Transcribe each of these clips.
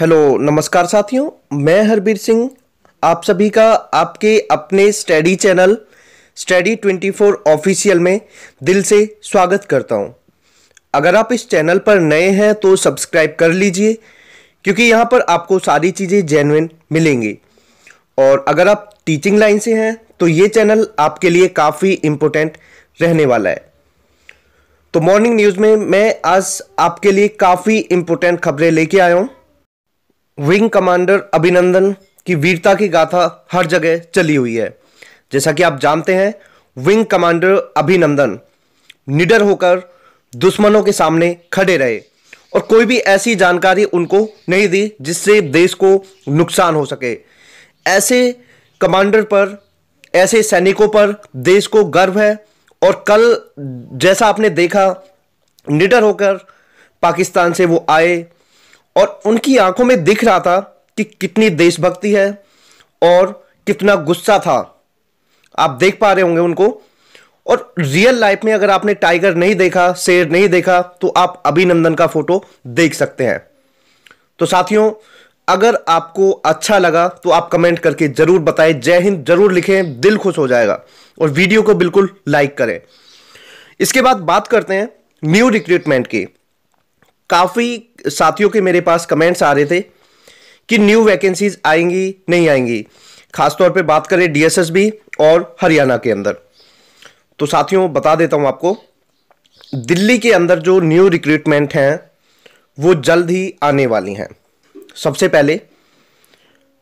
hello नमस्कार साथियों मैं हरबीर सिंह आप सभी का आपके अपने स्टडी चैनल स्टडी 24 ऑफिशियल में दिल से स्वागत करता हूं अगर आप इस चैनल पर नए हैं तो सब्सक्राइब कर लीजिए क्योंकि यहां पर आपको सारी चीज़ें जेनविन मिलेंगी और अगर आप टीचिंग लाइन से हैं तो ये चैनल आपके लिए काफ़ी इम्पोर्टेंट रहने वाला है तो मॉर्निंग न्यूज़ में मैं आज आपके लिए काफ़ी इम्पोर्टेंट खबरें लेके आया हूँ विंग कमांडर अभिनंदन की वीरता की गाथा हर जगह चली हुई है जैसा कि आप जानते हैं विंग कमांडर अभिनंदन निडर होकर दुश्मनों के सामने खड़े रहे और कोई भी ऐसी जानकारी उनको नहीं दी जिससे देश को नुकसान हो सके ऐसे कमांडर पर ऐसे सैनिकों पर देश को गर्व है और कल जैसा आपने देखा निडर होकर पाकिस्तान से वो आए और उनकी आंखों में दिख रहा था कि कितनी देशभक्ति है और कितना गुस्सा था आप देख पा रहे होंगे उनको और रियल लाइफ में अगर आपने टाइगर नहीं देखा शेर नहीं देखा तो आप अभिनंदन का फोटो देख सकते हैं तो साथियों अगर आपको अच्छा लगा तो आप कमेंट करके ज़रूर बताएं जय हिंद जरूर लिखें दिल खुश हो जाएगा और वीडियो को बिल्कुल लाइक करें इसके बाद बात करते हैं न्यू रिक्रूटमेंट की काफ़ी साथियों के मेरे पास कमेंट्स आ रहे थे कि न्यू वैकेंसीज आएंगी नहीं आएंगी खासतौर पे बात करें डीएसएसबी और हरियाणा के अंदर तो साथियों बता देता हूँ आपको दिल्ली के अंदर जो न्यू रिक्रूटमेंट हैं वो जल्द ही आने वाली हैं सबसे पहले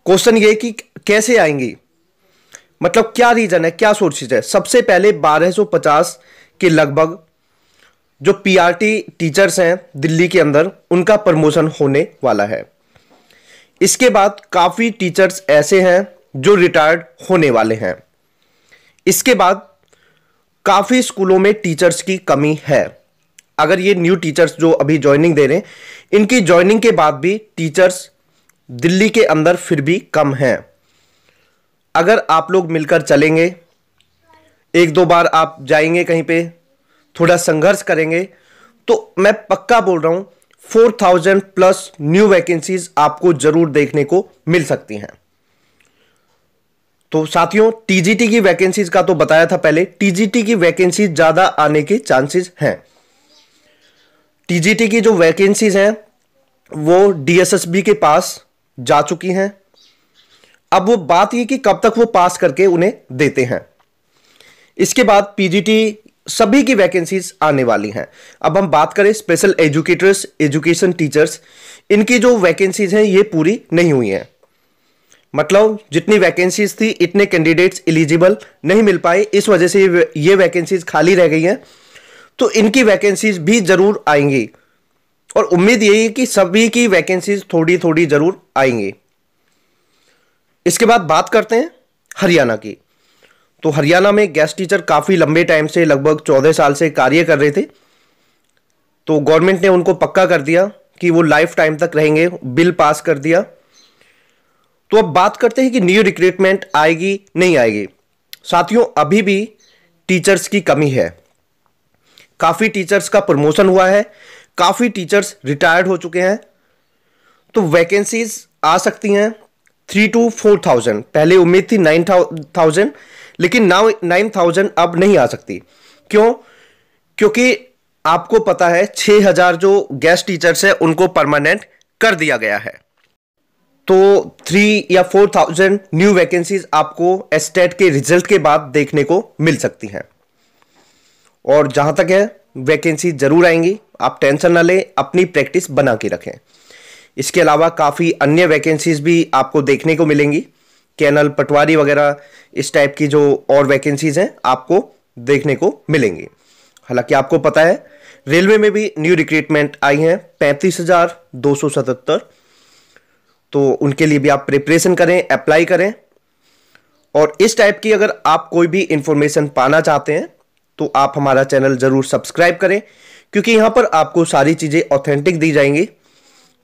क्वेश्चन ये कि कैसे आएंगी मतलब क्या रीज़न है क्या सोर्सेज है सबसे पहले 1250 के लगभग जो पीआरटी टीचर्स हैं दिल्ली के अंदर उनका प्रमोशन होने वाला है इसके बाद काफ़ी टीचर्स ऐसे हैं जो रिटायर्ड होने वाले हैं इसके बाद काफ़ी स्कूलों में टीचर्स की कमी है अगर ये न्यू टीचर्स जो अभी ज्वाइनिंग दे रहे हैं इनकी ज्वाइनिंग के बाद भी टीचर्स दिल्ली के अंदर फिर भी कम हैं अगर आप लोग मिलकर चलेंगे एक दो बार आप जाएंगे कहीं पे थोड़ा संघर्ष करेंगे तो मैं पक्का बोल रहा हूं four thousand plus new vacancies आपको जरूर देखने को मिल सकती हैं तो साथियों टीजीटी की वैकेंसीज का तो बताया था पहले टीजीटी की वैकेंसीज ज्यादा आने के चांसेस हैं टीजीटी की जो वैकेंसीज हैं वो डीएसएसबी के पास जा चुकी हैं अब वो बात ये कि कब तक वो पास करके उन्हें देते हैं इसके बाद पीजीटी सभी की वैकेंसीज आने वाली हैं अब हम बात करें स्पेशल एजुकेटर्स एजुकेशन टीचर्स इनकी जो वैकेंसीज हैं ये पूरी नहीं हुई हैं मतलब जितनी वैकेंसीज थी इतने कैंडिडेट्स एलिजिबल नहीं मिल पाए इस वजह से ये वैकेंसीज खाली रह गई हैं तो इनकी वैकेंसीज भी ज़रूर आएंगी और उम्मीद यही है कि सभी की वैकेंसीज थोड़ी थोड़ी ज़रूर आएंगी इसके बाद बात करते हैं हरियाणा की तो हरियाणा में गेस्ट टीचर काफ़ी लंबे टाइम से लगभग चौदह साल से कार्य कर रहे थे तो गवर्नमेंट ने उनको पक्का कर दिया कि वो लाइफ टाइम तक रहेंगे बिल पास कर दिया तो अब बात करते हैं कि न्यू रिक्रूटमेंट आएगी नहीं आएगी साथियों अभी भी टीचर्स की कमी है काफ़ी टीचर्स का प्रमोशन हुआ है काफ़ी टीचर्स रिटायर्ड हो चुके हैं तो वैकेंसीज आ सकती हैं थ्री टू फोर थाउजेंड पहले उम्मीद थी नाइन थाउजेंड लेकिन नाउ नाइन थाउजेंड अब नहीं आ सकती क्यों क्योंकि आपको पता है छह हज़ार जो गेस्ट टीचर्स है उनको परमानेंट कर दिया गया है तो थ्री या फोर थाउजेंड न्यू वैकेंसीज आपको एस्टेट के रिजल्ट के बाद देखने को मिल सकती हैं और जहां तक है वैकेंसी ज़रूर आएंगी आप टेंशन ना लें अपनी प्रैक्टिस बना के रखें इसके अलावा काफ़ी अन्य वैकेंसीज भी आपको देखने को मिलेंगी कैनल पटवारी वगैरह इस टाइप की जो और वैकेंसीज़ हैं आपको देखने को मिलेंगी हालांकि आपको पता है रेलवे में भी न्यू रिक्रूटमेंट आई हैं पैंतीस हज़ार दो सौ सतहत्तर तो उनके लिए भी आप प्रिपरेशन करें अप्लाई करें और इस टाइप की अगर आप कोई भी इंफॉर्मेशन पाना चाहते हैं तो आप हमारा चैनल ज़रूर सब्सक्राइब करें क्योंकि यहाँ पर आपको सारी चीज़ें ऑथेंटिक दी जाएंगी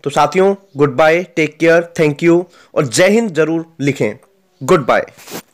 तो साथियों good bye take care thank you और जय हिंद जरूर लिखें गुड बाय